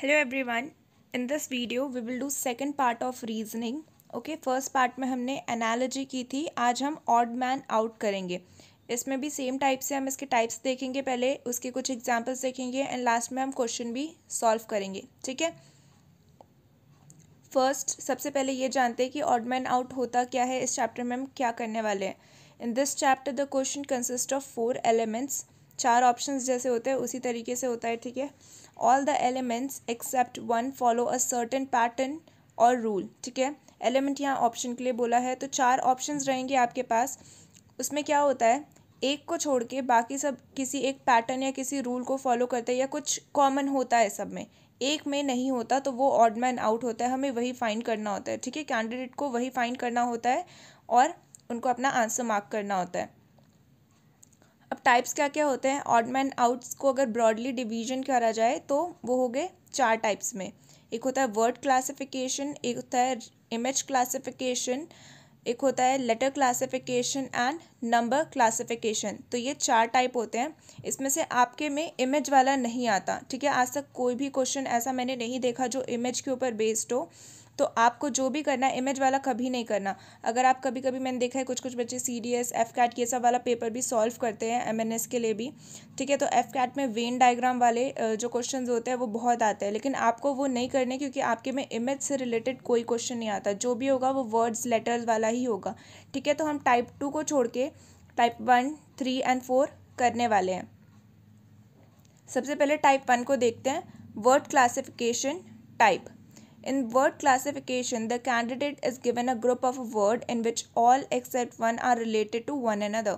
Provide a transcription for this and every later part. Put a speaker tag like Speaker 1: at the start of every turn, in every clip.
Speaker 1: Hello everyone in this video we will do second part of reasoning okay first part में हमने analogy की थी आज हम ऑड मैन आउट करेंगे इसमें भी सेम टाइप से हम इसके टाइप्स देखेंगे पहले उसके कुछ एग्जांपल्स देखेंगे एंड लास्ट में हम क्वेश्चन भी सॉल्व करेंगे ठीक है फर्स्ट सबसे पहले ये जानते हैं कि ऑड मैन आउट होता क्या है इस चैप्टर में हम क्या करने वाले हैं in this chapter the question consist of four elements चार ऑप्शंस जैसे होते हैं उसी तरीके से होता है ठीक है all the elements except one follow a certain pattern और रूल ठीक है एलिमेंट यहाँ ऑप्शन के लिए बोला है तो चार ऑप्शन रहेंगे आपके पास उसमें क्या होता है एक को छोड़ के बाकी सब किसी एक पैटर्न या किसी रूल को फॉलो करते हैं या कुछ कॉमन होता है सब में एक में नहीं होता तो वो ऑड मैन आउट होता है हमें वही फाइंड करना होता है ठीक है कैंडिडेट को वही फाइंड करना होता है और उनको अपना आंसर मार्क करना होता है अब टाइप्स क्या क्या होते हैं ऑड मैन आउट्स को अगर ब्रॉडली डिवीजन करा जाए तो वो हो गए चार टाइप्स में एक होता है वर्ड क्लासिफिकेशन एक होता है इमेज क्लासिफिकेशन एक होता है letter classification and number classification तो ये चार टाइप होते हैं इसमें से आपके में इमेज वाला नहीं आता ठीक है आज तक कोई भी क्वेश्चन ऐसा मैंने नहीं देखा जो इमेज के ऊपर बेस्ड हो तो आपको जो भी करना है इमेज वाला कभी नहीं करना अगर आप कभी कभी मैंने देखा है कुछ कुछ बच्चे C D S F CAT ये सब वाला पेपर भी सॉल्व करते हैं एम एन एस के लिए भी ठीक है तो एफ कैट में वेन डायग्राम वाले जो क्वेश्चन होते हैं वो बहुत आते हैं लेकिन आपको वो नहीं करने क्योंकि आपके में इमेज से रिलेटेड कोई क्वेश्चन नहीं आता जो भी होगा वो वर्ड्स लेटर्स वाला ही होगा ठीक है तो हम टाइप टू को छोड़ के type one three and four करने वाले हैं सबसे पहले टाइप वन को देखते हैं word classification type In word classification, the candidate is given a group of a word in which all except one are related to one another.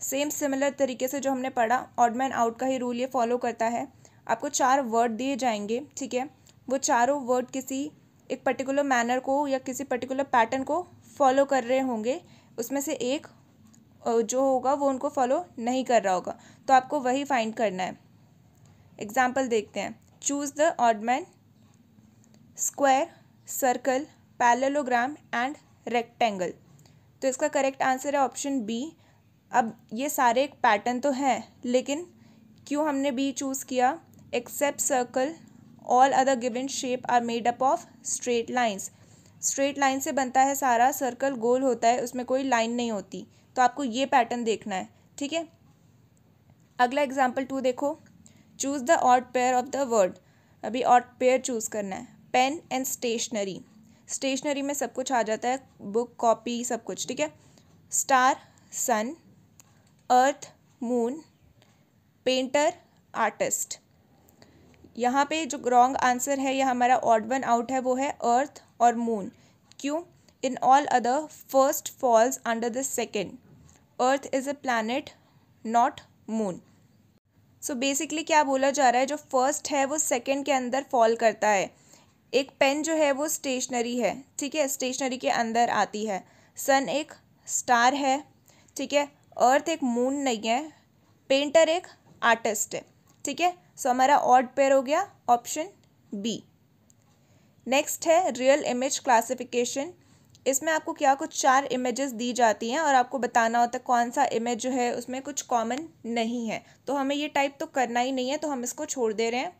Speaker 1: Same similar तरीके से जो हमने पढ़ा ऑडमैन आउट का ही rule ये फॉलो करता है आपको चार वर्ड दिए जाएंगे ठीक है वो चारों वर्ड किसी एक पर्टिकुलर मैनर को या किसी पर्टिकुलर पैटर्न को फॉलो कर रहे होंगे उसमें से एक जो होगा वो उनको फॉलो नहीं कर रहा होगा तो आपको वही फाइंड करना है एग्जाम्पल देखते हैं choose the odd man square circle parallelogram and rectangle तो इसका करेक्ट आंसर है ऑप्शन बी अब ये सारे एक पैटर्न तो हैं लेकिन क्यों हमने बी चूज़ किया except circle all other given shape are made up of straight lines straight line से बनता है सारा सर्कल गोल होता है उसमें कोई लाइन नहीं होती तो आपको ये पैटर्न देखना है ठीक है अगला एग्जाम्पल टू देखो choose the odd pair of the word अभी ऑट पेयर चूज़ करना है पेन एंड स्टेशनरी स्टेशनरी में सब कुछ आ जाता है बुक कॉपी सब कुछ ठीक है star sun earth moon painter artist यहाँ पे जो रॉन्ग आंसर है या हमारा ऑड वन आउट है वो है अर्थ और मून क्यों in all other first falls under the second earth is a planet not moon so basically क्या बोला जा रहा है जो फर्स्ट है वो सेकेंड के अंदर फॉल करता है एक पेन जो है वो स्टेशनरी है ठीक है स्टेशनरी के अंदर आती है सन एक स्टार है ठीक है अर्थ एक मून नहीं है पेंटर एक आर्टिस्ट है ठीक है सो हमारा ऑड पेयर हो गया ऑप्शन बी नेक्स्ट है रियल इमेज क्लासिफिकेशन इसमें आपको क्या कुछ चार इमेजेस दी जाती हैं और आपको बताना होता है कौन सा इमेज जो है उसमें कुछ कॉमन नहीं है तो हमें ये टाइप तो करना ही नहीं है तो हम इसको छोड़ दे रहे हैं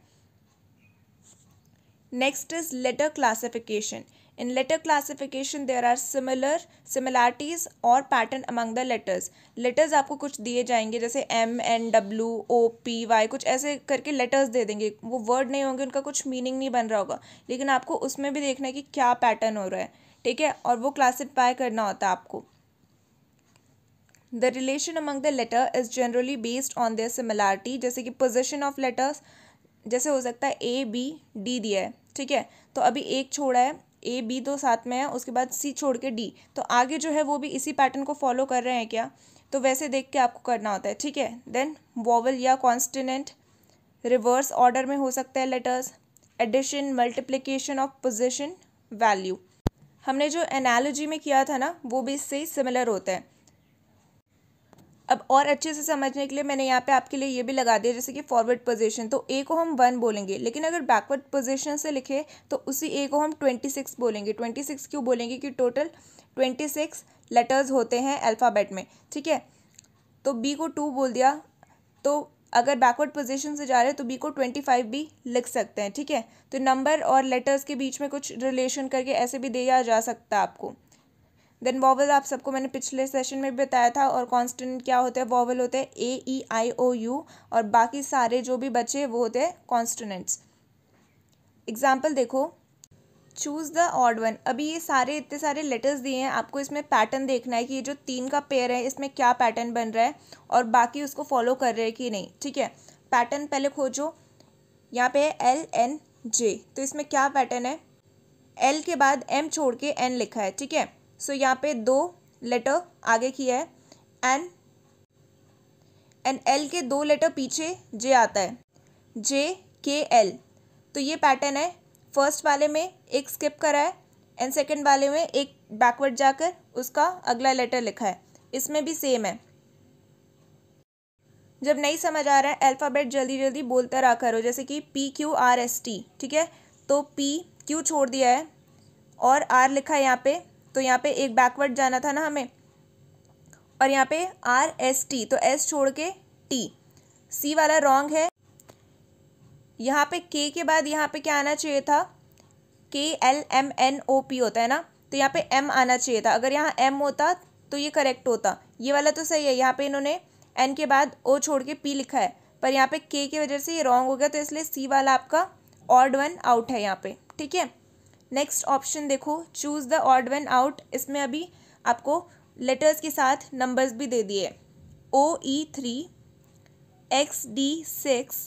Speaker 1: Next is letter classification. In letter classification, there are similar similarities or pattern among the letters. Letters आपको कुछ दिए जाएंगे जैसे M, N, W, O, P, Y कुछ ऐसे करके letters दे देंगे वो word नहीं होंगे उनका कुछ meaning नहीं बन रहा होगा लेकिन आपको उसमें भी देखना है कि क्या pattern हो रहा है ठीक है और वो classify करना होता है आपको The relation among the letter is generally based on their similarity जैसे कि position of letters, जैसे हो सकता है ए बी डी दिया है ठीक है तो अभी एक छोड़ा है ए बी तो साथ में है उसके बाद सी छोड़ के डी तो आगे जो है वो भी इसी पैटर्न को फॉलो कर रहे हैं क्या तो वैसे देख के आपको करना होता है ठीक है देन वॉवल या कॉन्स्टिनेंट रिवर्स ऑर्डर में हो सकता है letters addition multiplication of position value हमने जो एनालॉजी में किया था ना वो भी इससे सिमिलर होता है अब और अच्छे से समझने के लिए मैंने यहाँ पे आपके लिए ये भी लगा दिया जैसे कि फॉरवर्ड पोजीशन तो ए को हम वन बोलेंगे लेकिन अगर बैकवर्ड पोजीशन से लिखे तो उसी ए को हम ट्वेंटी सिक्स बोलेंगे ट्वेंटी सिक्स क्यों बोलेंगे कि टोटल ट्वेंटी सिक्स लेटर्स होते हैं अल्फ़ाबेट में ठीक है तो बी को टू बोल दिया तो अगर बैकवर्ड पोजिशन से जा रहे हैं तो बी को ट्वेंटी फाइव भी लिख सकते हैं ठीक है तो नंबर और लेटर्स के बीच में कुछ रिलेशन करके ऐसे भी दिया जा सकता है आपको देन वॉवल आप सबको मैंने पिछले सेशन में भी बताया था और कॉन्स्टेंट क्या होते हैं वॉवल होते हैं ए ई आई ओ यू और बाकी सारे जो भी बचे वो होते हैं कॉन्स्टोनेंट्स एग्जाम्पल देखो चूज़ द ऑड वन अभी ये सारे इतने सारे लेटर्स दिए हैं आपको इसमें पैटर्न देखना है कि ये जो तीन का पेयर है इसमें क्या पैटर्न बन रहा है और बाकी उसको फॉलो कर रहे हैं कि नहीं ठीक है पैटर्न पहले खोजो यहाँ पे है एल एन जे तो इसमें क्या पैटर्न है एल के बाद एम छोड़ के एन लिखा है ठीक है सो so, यहाँ पे दो लेटर आगे की है एन एंड एल के दो लेटर पीछे जे आता है जे के एल तो ये पैटर्न है फर्स्ट वाले में एक स्किप करा है एंड सेकेंड वाले में एक बैकवर्ड जाकर उसका अगला लेटर लिखा है इसमें भी सेम है जब नहीं समझ आ रहा है अल्फ़ाबेट जल्दी जल्दी बोलता रहा करो जैसे कि P Q R S T ठीक है तो पी क्यू छोड़ दिया है और आर लिखा है यहाँ पे तो यहाँ पे एक बैकवर्ड जाना था ना हमें और यहाँ पे आर एस टी तो एस छोड़ के टी सी वाला रॉन्ग है यहाँ पे के के बाद यहाँ पे क्या आना चाहिए था के L M N O P होता है ना तो यहाँ पे एम आना चाहिए था अगर यहाँ एम होता तो ये करेक्ट होता ये वाला तो सही है यहाँ पे इन्होंने एन के बाद ओ छोड़ के पी लिखा है पर यहाँ पे के की वजह से ये रॉन्ग हो गया तो इसलिए सी वाला आपका ऑर्ड वन आउट है यहाँ पे ठीक है नेक्स्ट ऑप्शन देखो choose the odd one out इसमें अभी आपको लेटर्स के साथ नंबर्स भी दे दिए O E three X D six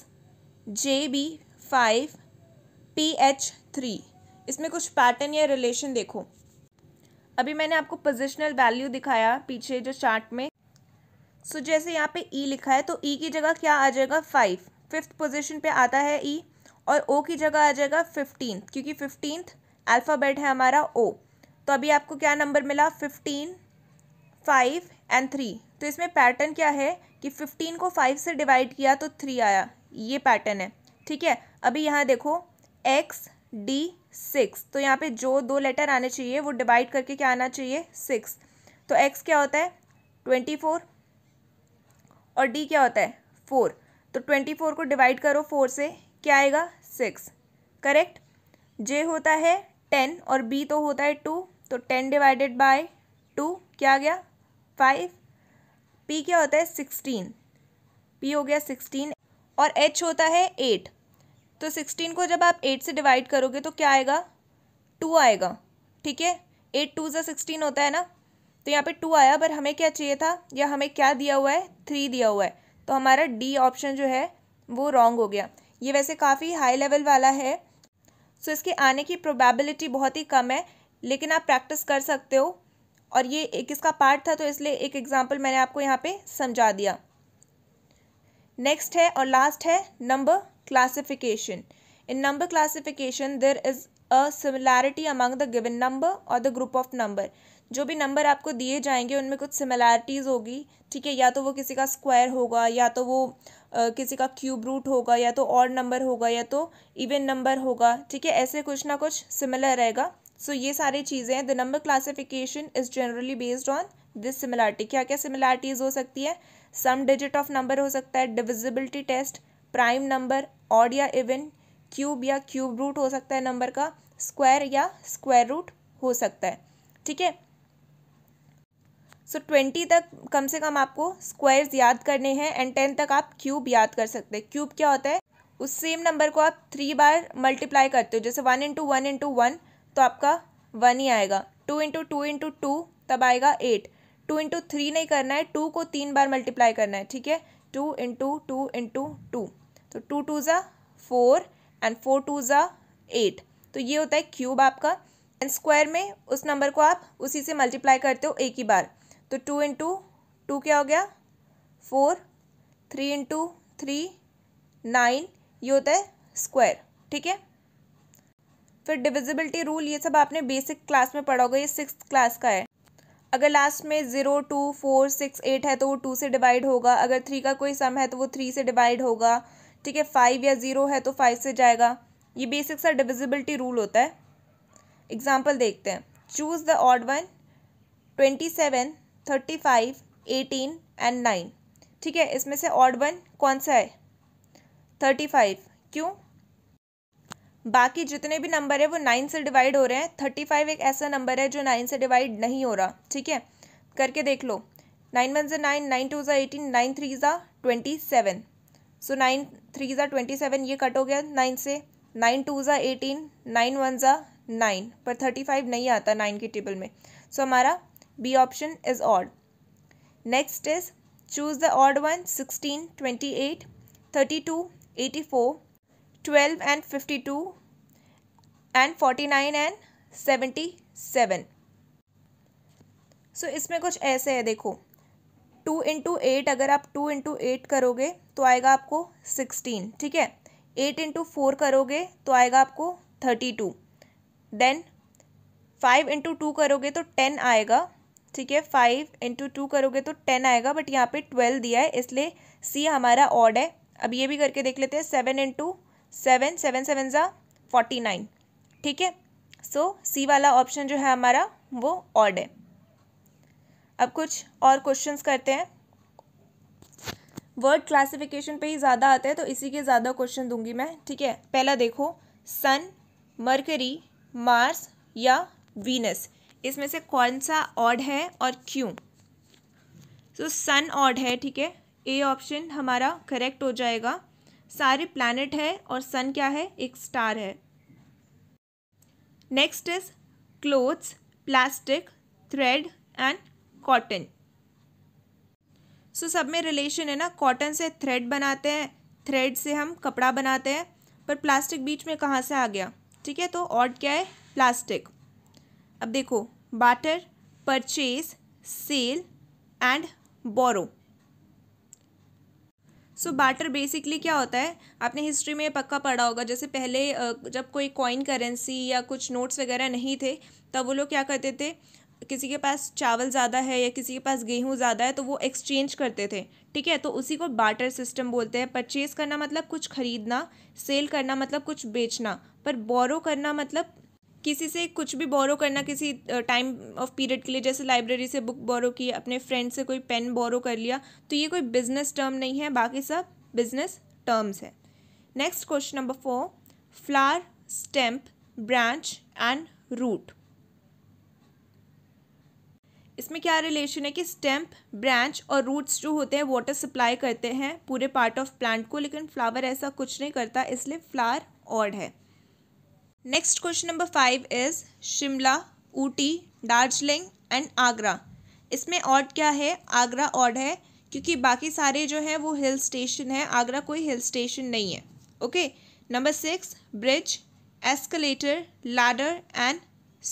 Speaker 1: J B five P H three इसमें कुछ पैटर्न या रिलेशन देखो अभी मैंने आपको पोजिशनल वैल्यू दिखाया पीछे जो चार्ट में सो so, जैसे यहाँ पे ई e लिखा है तो ई e की जगह क्या आ जाएगा फाइव फिफ्थ पोजिशन पे आता है ई e, और ओ की जगह आ जाएगा फिफ्टीन क्योंकि फिफ्टींथ अल्फ़ाबेट है हमारा ओ तो अभी आपको क्या नंबर मिला फिफ्टीन फाइव एंड थ्री तो इसमें पैटर्न क्या है कि फिफ्टीन को फाइव से डिवाइड किया तो थ्री आया ये पैटर्न है ठीक है अभी यहाँ देखो एक्स डी सिक्स तो यहाँ पे जो दो लेटर आने चाहिए वो डिवाइड करके क्या आना चाहिए सिक्स तो एक्स क्या होता है ट्वेंटी फोर और डी क्या होता है फोर तो ट्वेंटी फोर को डिवाइड करो फोर से क्या आएगा सिक्स करेक्ट जे होता है टेन और बी तो होता है टू तो टेन डिवाइडेड बाय टू क्या आ गया फाइव पी क्या होता है सिक्सटीन पी हो गया सिक्सटीन और एच होता है एट तो सिक्सटीन को जब आप एट से डिवाइड करोगे तो क्या आएगा टू आएगा ठीक है एट टू ज़ा सिक्सटीन होता है ना तो यहाँ पे टू आया पर हमें क्या चाहिए था या हमें क्या दिया हुआ है थ्री दिया हुआ है तो हमारा डी ऑप्शन जो है वो रॉन्ग हो गया ये वैसे काफ़ी हाई लेवल वाला है सो so, इसके आने की प्रोबेबिलिटी बहुत ही कम है लेकिन आप प्रैक्टिस कर सकते हो और ये एक इसका पार्ट था तो इसलिए एक एग्जाम्पल मैंने आपको यहाँ पे समझा दिया नेक्स्ट है और लास्ट है number classification in number classification there is a similarity among the given number और द ग्रुप ऑफ नंबर जो भी नंबर आपको दिए जाएंगे उनमें कुछ सिमिलैरिटीज़ होगी ठीक है या तो वो किसी का स्क्वायर होगा या तो वो किसी का क्यूब रूट होगा या तो और नंबर होगा या तो इवन नंबर होगा ठीक है ऐसे कुछ ना कुछ सिमिलर रहेगा सो so, ये सारी चीज़ें हैं the number classification is generally based on this similarity क्या क्या सिमिलरिटीज़ हो सकती है सम डिजिट ऑफ नंबर हो सकता है divisibility test prime number odd या इवन क्यूब या क्यूब रूट हो सकता है नंबर का स्क्वायर या स्क्वायर रूट हो सकता है ठीक है सो ट्वेंटी तक कम से कम आपको स्क्वायर्स याद करने हैं एंड टेन तक आप क्यूब याद कर सकते हैं क्यूब क्या होता है उस सेम नंबर को आप थ्री बार मल्टीप्लाई करते हो जैसे one into one into one तो आपका वन ही आएगा two into two into two तब आएगा एट टू इंटू थ्री नहीं करना है टू को तीन बार मल्टीप्लाई करना है ठीक है two into two into two तो टू टू ज़ा फोर एंड फोर टू ज़ा एट तो ये होता है क्यूब आपका एंड स्क्वायर में उस नंबर को आप उसी से मल्टीप्लाई करते हो एक ही बार तो टू इंटू टू क्या हो गया four three into three nine ये होता है स्क्वायर ठीक है फिर डिविजिबिलिटी रूल ये सब आपने बेसिक क्लास में पढ़ा होगा ये सिक्स क्लास का है अगर लास्ट में zero two four six eight है तो वो टू से डिवाइड होगा अगर थ्री का कोई सम है तो वो थ्री से डिवाइड होगा ठीक है फाइव या ज़ीरो है तो फाइव से जाएगा ये बेसिक सा डिविजिबिलिटी रूल होता है एग्जाम्पल देखते हैं choose the odd one twenty seven thirty five eighteen and nine ठीक है इसमें से ऑड वन कौन सा है थर्टी फाइव क्यों बाकी जितने भी नंबर है वो नाइन से डिवाइड हो रहे हैं थर्टी फाइव एक ऐसा नंबर है जो नाइन से डिवाइड नहीं हो रहा ठीक है करके देख लो नाइन वन ज़ा नाइन नाइन टू ज़ा एटीन नाइन थ्री ज़ा twenty seven so nine three ज़ा ट्वेंटी सेवन ये कट हो गया नाइन से नाइन टू ज़ा एटीन नाइन वन ज़ा नाइन पर थर्टी फाइव नहीं आता नाइन की टेबल में सो so, हमारा B option is odd next is choose the odd one sixteen twenty eight thirty two eighty four twelve and fifty to and forty nine and seventy seven so इसमें कुछ ऐसे है देखो two into eight अगर आप two into eight करोगे तो आएगा आपको सिक्सटीन ठीक है एट इंटू फोर करोगे तो आएगा आपको thirty two then five into two करोगे तो टेन आएगा ठीक है फाइव इंटू टू करोगे तो टेन आएगा बट यहाँ पे ट्वेल्व दिया है इसलिए सी हमारा ऑड है अब ये भी करके देख लेते हैं seven into seven seven seven ज़ा फोर्टी नाइन ठीक है सो सी वाला ऑप्शन जो है हमारा वो ऑड है अब कुछ और क्वेश्चंस करते हैं वर्ड क्लासिफिकेशन पे ही ज़्यादा आता है तो इसी के ज़्यादा क्वेश्चन दूंगी मैं ठीक है पहला देखो सन मरकरी मार्स या वीनस इसमें से कौन सा ऑड है और क्यों सो सन ऑड है ठीक है ए ऑप्शन हमारा करेक्ट हो जाएगा सारे प्लानट है और सन क्या है एक स्टार है next is clothes plastic thread and cotton so सब में रिलेशन है ना कॉटन से थ्रेड बनाते हैं थ्रेड से हम कपड़ा बनाते हैं पर प्लास्टिक बीच में कहाँ से आ गया ठीक है तो ऑड क्या है प्लास्टिक अब देखो barter purchase sale and borrow so so, barter basically क्या होता है आपने हिस्ट्री में पक्का पढ़ा होगा जैसे पहले जब कोई कॉइन करेंसी या कुछ नोट्स वगैरह नहीं थे तब वो लोग क्या करते थे किसी के पास चावल ज़्यादा है या किसी के पास गेहूँ ज़्यादा है तो वो एक्सचेंज करते थे ठीक है तो उसी को बाटर सिस्टम बोलते हैं परचेज़ करना मतलब कुछ ख़रीदना सेल करना मतलब कुछ बेचना पर बोरो करना मतलब किसी से कुछ भी बोरो करना किसी टाइम ऑफ पीरियड के लिए जैसे लाइब्रेरी से बुक बोरो की अपने फ्रेंड से कोई पेन बोरो कर लिया तो ये कोई बिजनेस टर्म नहीं है बाकी सब बिजनेस टर्म्स है next question number four flower stem branch and root इसमें क्या रिलेशन है कि स्टेम्प ब्रांच और रूट्स जो होते हैं वाटर सप्लाई करते हैं पूरे पार्ट ऑफ प्लांट को लेकिन फ्लावर ऐसा कुछ नहीं करता इसलिए फ्लावर ऑड है next question number five is Shimla Ooty Darjeeling and Agra इसमें ऑड क्या है आगरा ऑड है क्योंकि बाकी सारे जो हैं वो हिल स्टेशन है आगरा कोई हिल स्टेशन नहीं है okay number six bridge escalator ladder and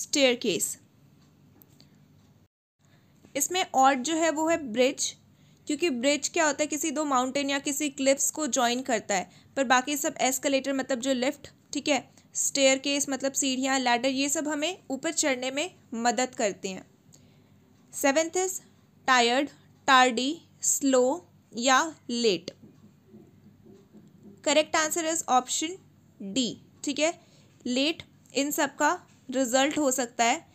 Speaker 1: stair इसमें ऑड जो है वो है ब्रिज क्योंकि ब्रिज क्या होता है किसी दो माउंटेन या किसी क्लिप्स को ज्वाइन करता है पर बाकी सब एस्केलेटर मतलब जो लिफ्ट ठीक है स्टेयर केस मतलब सीढ़ियाँ लैडर ये सब हमें ऊपर चढ़ने में मदद करते हैं seventh is tired tardy slow या late correct answer is option D ठीक है लेट इन सब का रिजल्ट हो सकता है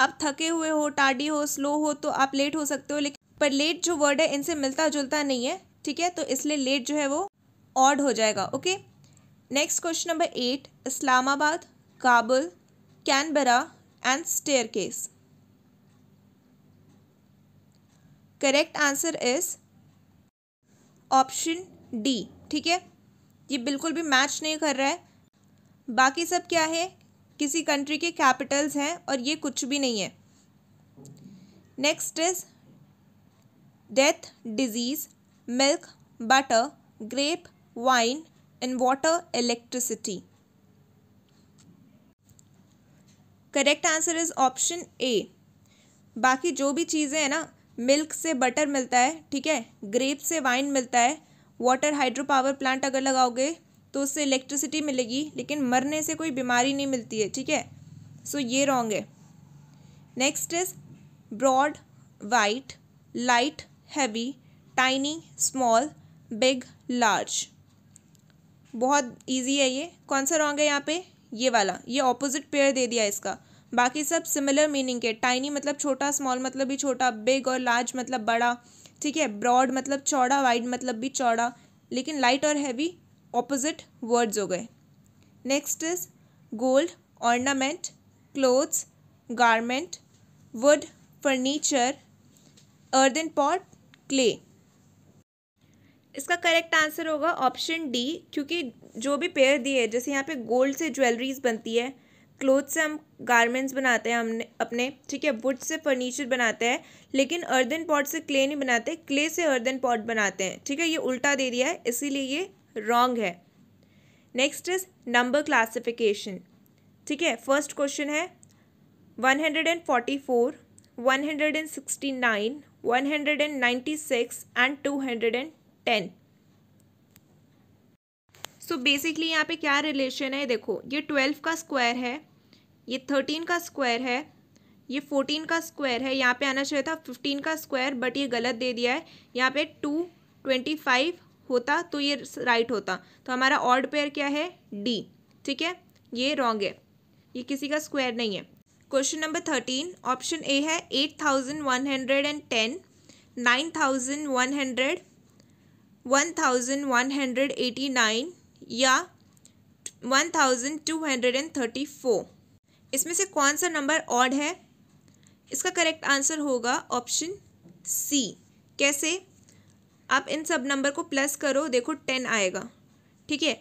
Speaker 1: आप थके हुए हो टार्डी हो स्लो हो तो आप लेट हो सकते हो लेकिन पर लेट जो वर्ड है इनसे मिलता जुलता नहीं है ठीक है तो इसलिए लेट जो है वो ऑड हो जाएगा okay next question number eight Islamabad Kabul Canberra and staircase correct answer is option D ठीक है ये बिल्कुल भी मैच नहीं कर रहा है बाकी सब क्या है किसी कंट्री के कैपिटल्स हैं और ये कुछ भी नहीं है next is death disease milk butter grape wine and water electricity correct answer is option A बाकी जो भी चीज़ें हैं ना मिल्क से बटर मिलता है ठीक है ग्रेप से वाइन मिलता है वाटर हाइड्रो पावर प्लांट अगर लगाओगे तो उससे इलेक्ट्रिसिटी मिलेगी लेकिन मरने से कोई बीमारी नहीं मिलती है ठीक है सो ये रॉन्ग है next is broad wide light heavy tiny small big large बहुत इजी है ये कौन सा रॉन्ग है यहाँ पे ये वाला ये ऑपोजिट पेयर दे दिया इसका बाकी सब सिमिलर मीनिंग के टाइनी मतलब छोटा स्मॉल मतलब भी छोटा बिग और लार्ज मतलब बड़ा ठीक है ब्रॉड मतलब चौड़ा वाइड मतलब भी चौड़ा लेकिन लाइट और हैवी ऑपोजिट वर्ड्स हो गए next is gold ornament clothes garment wood furniture earthen pot clay इसका करेक्ट आंसर होगा ऑप्शन डी क्योंकि जो भी पेयर दिए जैसे यहाँ पे गोल्ड से ज्वेलरीज बनती है क्लोथ से हम गारमेंट्स बनाते हैं हमने अपने ठीक है वुड से फर्नीचर बनाते हैं लेकिन अर्दन पॉट से क्ले नहीं बनाते क्ले से अर्दन पॉट बनाते हैं ठीक है ये उल्टा दे दिया है इसीलिए ये रॉन्ग है नेक्स्ट इज नंबर क्लासिफिकेशन ठीक है फर्स्ट क्वेश्चन है one hundred and forty four one hundred and sixty nine one hundred and ninety six and two hundred and ten so basically यहाँ पे क्या रिलेशन है देखो ये ट्वेल्व का स्क्वायर है ये थर्टीन का स्क्वायर है ये फोर्टीन का स्क्वायर है यहाँ पे आना चाहिए था फिफ्टीन का स्क्वायर बट ये गलत दे दिया है यहाँ पे टू ट्वेंटी फाइव होता तो ये राइट होता तो हमारा ऑर्ड पेयर क्या है डी ठीक है ये रॉन्ग है ये किसी का स्क्वायर नहीं है question number thirteen option A है eight thousand one hundred and ten nine thousand one hundred one thousand one hundred eighty nine या one thousand two hundred and thirty four इसमें से कौन सा नंबर ऑड है इसका करेक्ट आंसर होगा option C कैसे आप इन सब नंबर को प्लस करो देखो टेन आएगा ठीक है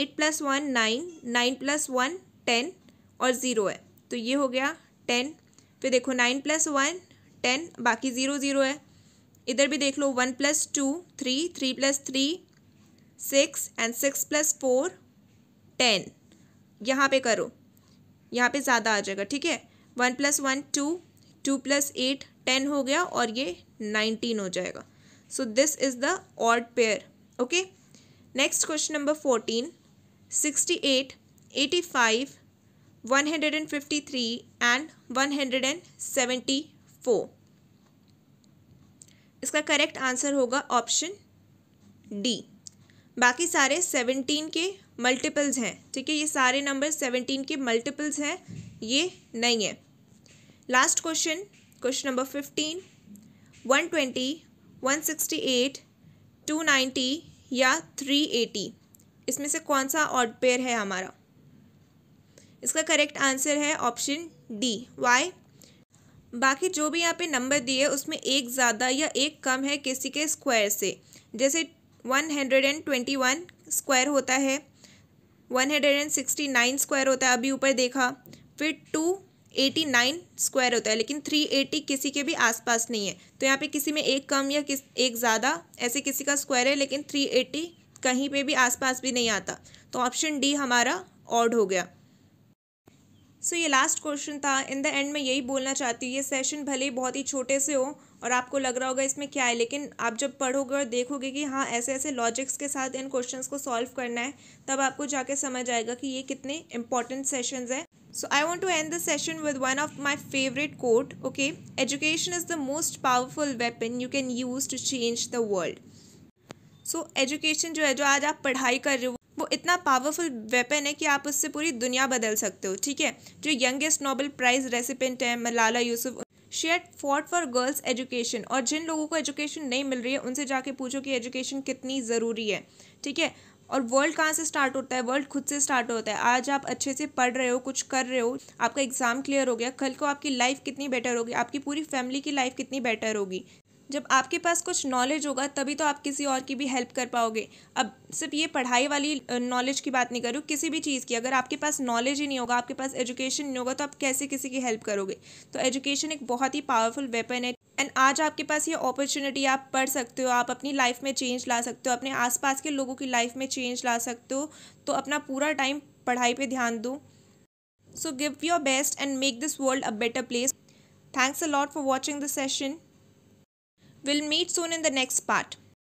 Speaker 1: eight plus one nine nine plus one ten और ज़ीरो है तो ये हो गया टेन फिर देखो नाइन प्लस वन टेन बाकी ज़ीरो ज़ीरो है इधर भी देख लो one plus two three three plus three six and six plus four ten यहाँ पे करो यहाँ पे ज़्यादा आ जाएगा ठीक है one plus one two two plus eight ten हो गया और ये नाइनटीन हो जाएगा so this is the odd pair okay next question number fourteen sixty eight eighty five one hundred and fifty three and one hundred and seventy four इसका correct answer होगा option D बाकी सारे seventeen के multiples हैं ठीक है ये सारे नंबर सेवनटीन के मल्टीपल्स हैं ये नहीं है last question question number fifteen one twenty one sixty eight two ninety या थ्री एटी इसमें से कौन सा ऑड पेयर है हमारा इसका करेक्ट आंसर है ऑप्शन डी वाई बाकी जो भी यहाँ पे नंबर दिए उसमें एक ज़्यादा या एक कम है किसी के स्क्वायर से जैसे one hundred and twenty one square होता है one hundred and sixty nine square होता है अभी ऊपर देखा फिर टू एटी नाइन स्क्वायर होता है लेकिन थ्री एटी किसी के भी आसपास नहीं है तो यहाँ पे किसी में एक कम या किस एक ज़्यादा ऐसे किसी का स्क्वायर है लेकिन थ्री एटी कहीं पे भी आसपास भी नहीं आता तो ऑप्शन डी हमारा ऑड हो गया सो so, ये लास्ट क्वेश्चन था इन द एंड मैं यही बोलना चाहती हूँ ये सेशन भले ही बहुत ही छोटे से हो और आपको लग रहा होगा इसमें क्या है लेकिन आप जब पढ़ोगे और देखोगे कि हाँ ऐसे ऐसे लॉजिक्स के साथ इन क्वेश्चंस को सॉल्व करना है तब आपको जाके समझ आएगा कि ये कितने इंपॉर्टेंट सेशंस हैं so I want to end the session with one of my favourite quote okay education is the most powerful weapon you can use to change the world so education जो है जो आज आप पढ़ाई कर रहे हो इतना पावरफुल वेपन है कि आप उससे पूरी दुनिया बदल सकते हो ठीक है जो यंगेस्ट नोबल प्राइज़ रेसिपेंट है Malala Yousuf she at fought for girls education और जिन लोगों को एजुकेशन नहीं मिल रही है उनसे जाके पूछो कि एजुकेशन कितनी ज़रूरी है ठीक है और वर्ल्ड कहाँ से स्टार्ट होता है वर्ल्ड खुद से स्टार्ट होता है आज आप अच्छे से पढ़ रहे हो कुछ कर रहे हो आपका एग्ज़ाम क्लियर हो गया कल को आपकी लाइफ कितनी बेटर होगी आपकी पूरी फैमिली की लाइफ कितनी बेटर होगी जब आपके पास कुछ नॉलेज होगा तभी तो आप किसी और की भी हेल्प कर पाओगे अब सिर्फ ये पढ़ाई वाली नॉलेज की बात नहीं करूँ किसी भी चीज़ की अगर आपके पास नॉलेज ही नहीं होगा आपके पास एजुकेशन नहीं होगा तो आप कैसे किसी की हेल्प करोगे तो एजुकेशन एक बहुत ही पावरफुल वेपन है एंड आज आपके पास ये अपॉर्चुनिटी आप पढ़ सकते हो आप अपनी लाइफ में चेंज ला सकते हो अपने आसपास के लोगों की लाइफ में चेंज ला सकते हो तो अपना पूरा टाइम पढ़ाई पे ध्यान दो so give your best and make this world a better place thanks a lot for watching this session We'll meet soon in the next part.